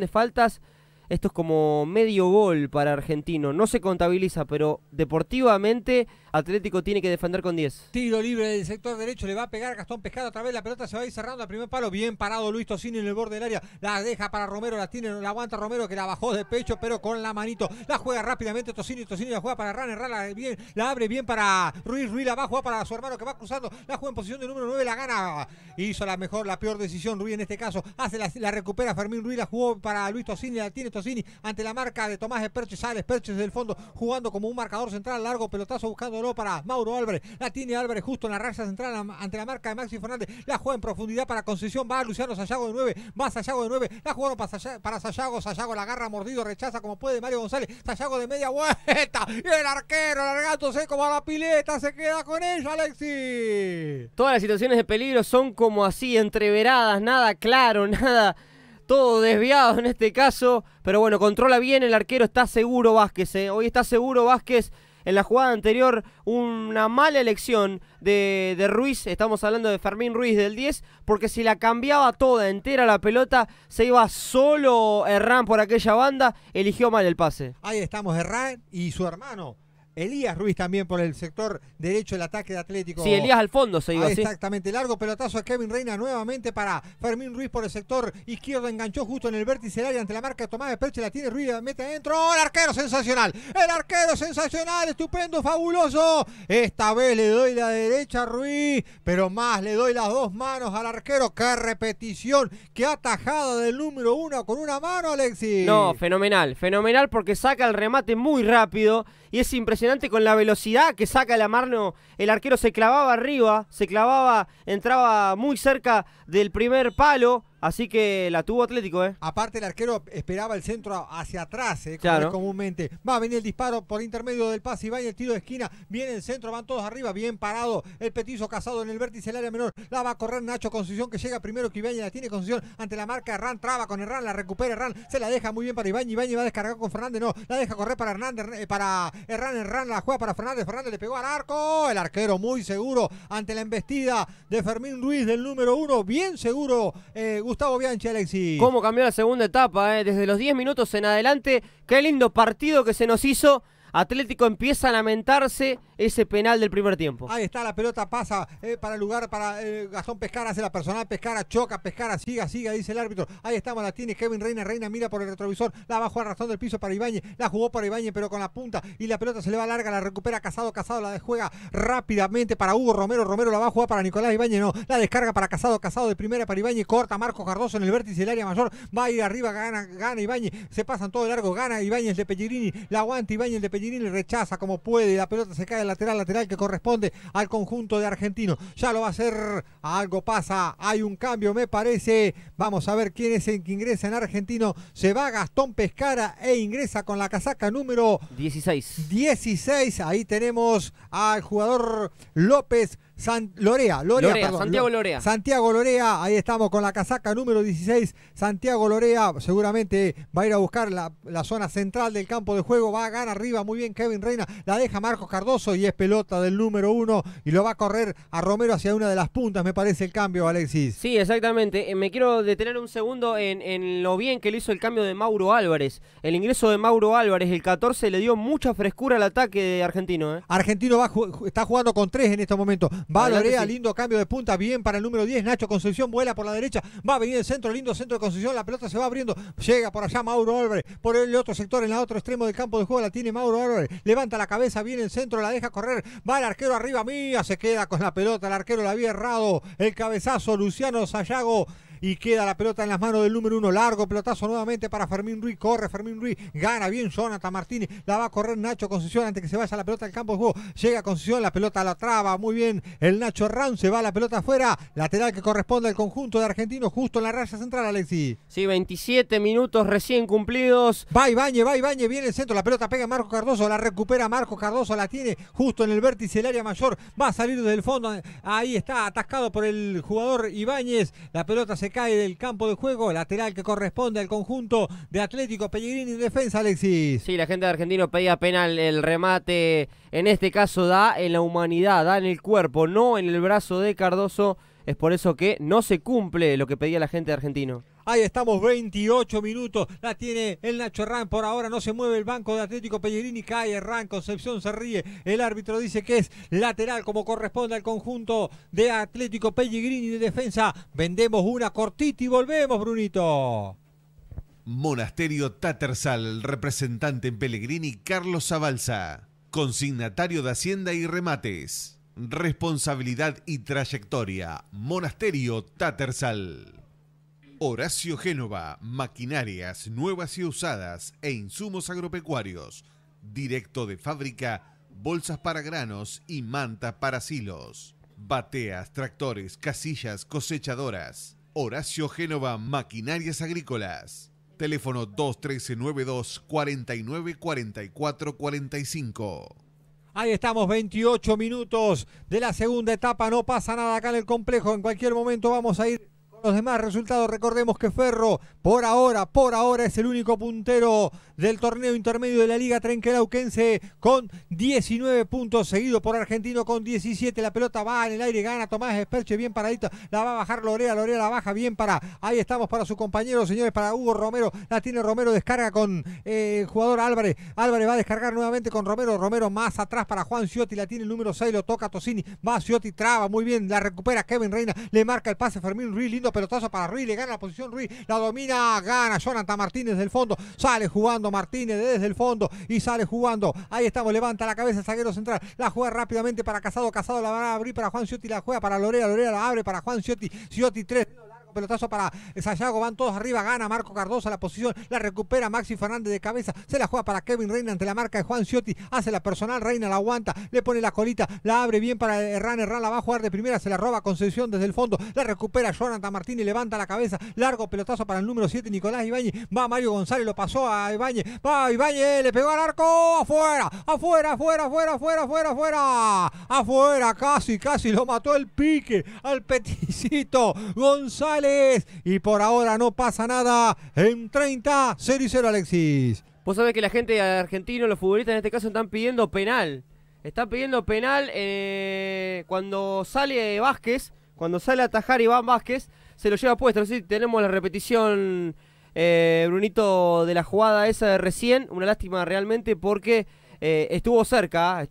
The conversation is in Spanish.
de faltas. Esto es como medio gol para Argentino. No se contabiliza, pero deportivamente Atlético tiene que defender con 10. Tiro libre del sector derecho, le va a pegar Gastón Pescado otra vez, la pelota se va a ir cerrando al primer palo, bien parado Luis Tocini en el borde del área, la deja para Romero, la tiene, la aguanta Romero que la bajó de pecho, pero con la manito, la juega rápidamente Tocini, Tocini la juega para Raner. Rana bien, la abre bien para Ruiz, Ruiz la va a jugar para su hermano que va cruzando, la juega en posición de número 9, la gana, hizo la mejor, la peor decisión Ruiz en este caso, hace la, recupera Fermín Ruiz, la jugó para Luis Tocini, la tiene Tocini ante la marca de Tomás Esperche, sale Esperche desde el fondo, jugando como un marcador central largo, pelotazo buscando para Mauro Álvarez. La tiene Álvarez justo en la raza central ante la marca de Maxi Fernández. La juega en profundidad para concesión. Va Luciano Sayago de 9. Va Sayago de 9. La jugaron para Sayago. Sayago la agarra mordido. Rechaza como puede Mario González. Sayago de media vuelta. Y el arquero se como a la pileta. Se queda con ella, Alexis. Todas las situaciones de peligro son como así, entreveradas. Nada claro, nada todo desviado en este caso, pero bueno, controla bien el arquero, está seguro Vázquez, eh. hoy está seguro Vázquez en la jugada anterior una mala elección de, de, Ruiz, estamos hablando de Fermín Ruiz del 10, porque si la cambiaba toda, entera la pelota, se iba solo Herrán por aquella banda, eligió mal el pase. Ahí estamos Herrán y su hermano Elías Ruiz también por el sector derecho, el ataque de Atlético. Sí, Elías al fondo se iba. Ah, exactamente, largo pelotazo a Kevin Reina nuevamente para Fermín Ruiz por el sector izquierdo, enganchó justo en el vértice del área ante la marca Tomás de Perche, la tiene Ruiz, la mete adentro, ¡Oh, el arquero sensacional, el arquero sensacional, estupendo, fabuloso. Esta vez le doy la derecha a Ruiz, pero más le doy las dos manos al arquero, qué repetición, qué atajada del número uno con una mano, Alexis. No, fenomenal, fenomenal porque saca el remate muy rápido y es impresionante con la velocidad que saca la mano. El arquero se clavaba arriba, se clavaba, entraba muy cerca del primer palo. Así que la tuvo Atlético, ¿eh? Aparte, el arquero esperaba el centro hacia atrás, ¿eh? Claro. comúnmente. Va a venir el disparo por intermedio del pase y va el tiro de esquina. Viene el centro, van todos arriba, bien parado. El petizo casado en el vértice del área menor. La va a correr Nacho Concesión, que llega primero que Ibañez. La tiene Concesión ante la marca Herrán. Traba con Herrán, la recupera Herrán. Se la deja muy bien para Ibañez. Ibañez va a descargar con Fernández. No, la deja correr para Hernández, eh, para Herrán. Herrán la juega para Fernández. Fernández le pegó al arco. El arquero muy seguro ante la embestida de Fermín Ruiz del número uno. Bien seguro, eh, Gustavo Bianchi, Alexi. ¿Cómo cambió la segunda etapa? Eh? Desde los 10 minutos en adelante. Qué lindo partido que se nos hizo. Atlético empieza a lamentarse ese penal del primer tiempo. Ahí está, la pelota pasa eh, para el lugar para eh, Gazón Pescara, hace la personal, Pescara choca, Pescara siga, siga, dice el árbitro. Ahí estamos, la tiene Kevin Reina, Reina mira por el retrovisor, la bajó razón del piso para Ibañez, la jugó para Ibañez, pero con la punta y la pelota se le va larga, la recupera Casado, Casado la juega rápidamente para Hugo Romero, Romero la va a jugar para Nicolás Ibañez, no, la descarga para Casado, Casado de primera para Ibañez, corta Marco Cardoso en el vértice del área mayor, va a ir arriba, gana, gana Ibañez, se pasan todo el largo, gana Ibañez de Pellegrini, la aguanta Ibañez de le rechaza como puede. La pelota se cae lateral, lateral que corresponde al conjunto de Argentino. Ya lo va a hacer. Algo pasa. Hay un cambio, me parece. Vamos a ver quién es el que ingresa en Argentino. Se va Gastón Pescara e ingresa con la casaca número 16. 16. Ahí tenemos al jugador López Lorea, Lorea, Santiago Lorea. Santiago Lorea, ahí estamos con la casaca número 16. Santiago Lorea seguramente va a ir a buscar la, zona central del campo de juego, va a ganar arriba, muy bien Kevin Reina, la deja Marcos Cardoso y es pelota del número uno y lo va a correr a Romero hacia una de las puntas, me parece el cambio, Alexis. Sí, exactamente. Eh, me quiero detener un segundo en, lo bien que le hizo el cambio de Mauro Álvarez. El ingreso de Mauro Álvarez, el 14, le dio mucha frescura al ataque de Argentino. ¿eh? Argentino va, está jugando con tres en este momento. Va lindo cambio de punta, bien para el número 10, Nacho Concepción, vuela por la derecha, va a venir el centro, lindo centro de Concepción, la pelota se va abriendo, llega por allá Mauro Álvarez, por el otro sector, en el otro extremo del campo de juego la tiene Mauro Álvarez, levanta la cabeza, viene el centro, la deja correr, va el arquero arriba, mía, se queda con la pelota, el arquero la había errado, el cabezazo, Luciano Sayago y queda la pelota en las manos del número uno. Largo pelotazo nuevamente para Fermín Ruiz. Corre Fermín Ruiz. Gana bien Jonathan Martínez. La va a correr Nacho Concesión antes que se vaya la pelota al campo de Llega Llega Concesión, la pelota la traba. Muy bien. El Nacho Ram se va la pelota afuera. Lateral que corresponde al conjunto de argentinos justo en la raya central, Alexi. Sí, 27 minutos recién cumplidos. Va Ibañez, va Ibañez, viene el centro. La pelota pega Marco Cardoso, la recupera Marco Cardoso, la tiene justo en el vértice del área mayor. Va a salir desde el fondo. Ahí está atascado por el jugador Ibáñez. La pelota se cae del campo de juego, lateral que corresponde al conjunto de Atlético Pellegrini en defensa, Alexis. Sí, la gente de Argentino pedía penal, el remate en este caso da en la humanidad, da en el cuerpo, no en el brazo de Cardoso, es por eso que no se cumple lo que pedía la gente de Argentino. Ahí estamos, 28 minutos. La tiene el Nacho Herrán. Por ahora no se mueve el banco de Atlético Pellegrini. Cae Herrán. Concepción se ríe. El árbitro dice que es lateral como corresponde al conjunto de Atlético Pellegrini de defensa. Vendemos una cortita y volvemos, Brunito. Monasterio Tatersal, representante en Pellegrini Carlos Zabalza, consignatario de Hacienda y Remates, responsabilidad y trayectoria, Monasterio Tatersal. Horacio Génova, maquinarias nuevas y usadas e insumos agropecuarios. Directo de fábrica, bolsas para granos y manta para silos. Bateas, tractores, casillas, cosechadoras. Horacio Génova, maquinarias agrícolas. Teléfono 21392 44 45. Ahí estamos, 28 minutos de la segunda etapa. No pasa nada acá en el complejo. En cualquier momento vamos a ir los demás resultados, recordemos que Ferro por ahora, por ahora es el único puntero del torneo intermedio de la Liga Trenquelauquense con 19 puntos, seguido por Argentino con 17. La pelota va en el aire, gana Tomás Esperche, bien paradito, la va a bajar Lorea, Lorea la baja, bien para, ahí estamos para su compañero, señores, para Hugo Romero, la tiene Romero, descarga con eh, el jugador Álvarez, Álvarez va a descargar nuevamente con Romero, Romero más atrás para Juan Ciotti, la tiene el número 6, lo toca Tosini, va Ciotti, traba, muy bien, la recupera Kevin Reina, le marca el pase Fermín Ruiz, pelotazo para Ruiz. Le gana la posición Ruiz. La domina. Gana Jonathan Martínez del fondo. Sale jugando Martínez desde el fondo. Y sale jugando. Ahí estamos. Levanta la cabeza el zaguero central. La juega rápidamente para Casado. Casado la va a abrir para Juan Ciotti. La juega para Lorea. Lorea la abre para Juan Ciotti. Ciotti 3 pelotazo para Sayago, van todos arriba, gana Marco Cardoso la posición, la recupera Maxi Fernández de cabeza, se la juega para Kevin Reina ante la marca de Juan Ciotti, hace la personal, Reina la aguanta, le pone la colita, la abre bien para Herrán, Herrán la va a jugar de primera, se la roba Concesión desde el fondo, la recupera Jonathan Martínez, levanta la cabeza, largo pelotazo para el número 7, Nicolás Ibáñez, va Mario González, lo pasó a Ibáñez, va Ibáñez, le pegó al arco, afuera, afuera, afuera, afuera, afuera, afuera, afuera, afuera, casi, casi lo mató el pique al peticito González y por ahora no pasa nada. En 30, 0 y 0 Alexis. Vos sabés que la gente argentina, los futbolistas en este caso, están pidiendo penal. Están pidiendo penal eh, cuando sale Vázquez, cuando sale a atajar Iván Vázquez, se lo lleva puesto. tenemos la repetición, eh, Brunito, de la jugada esa de recién. Una lástima realmente porque eh, estuvo cerca.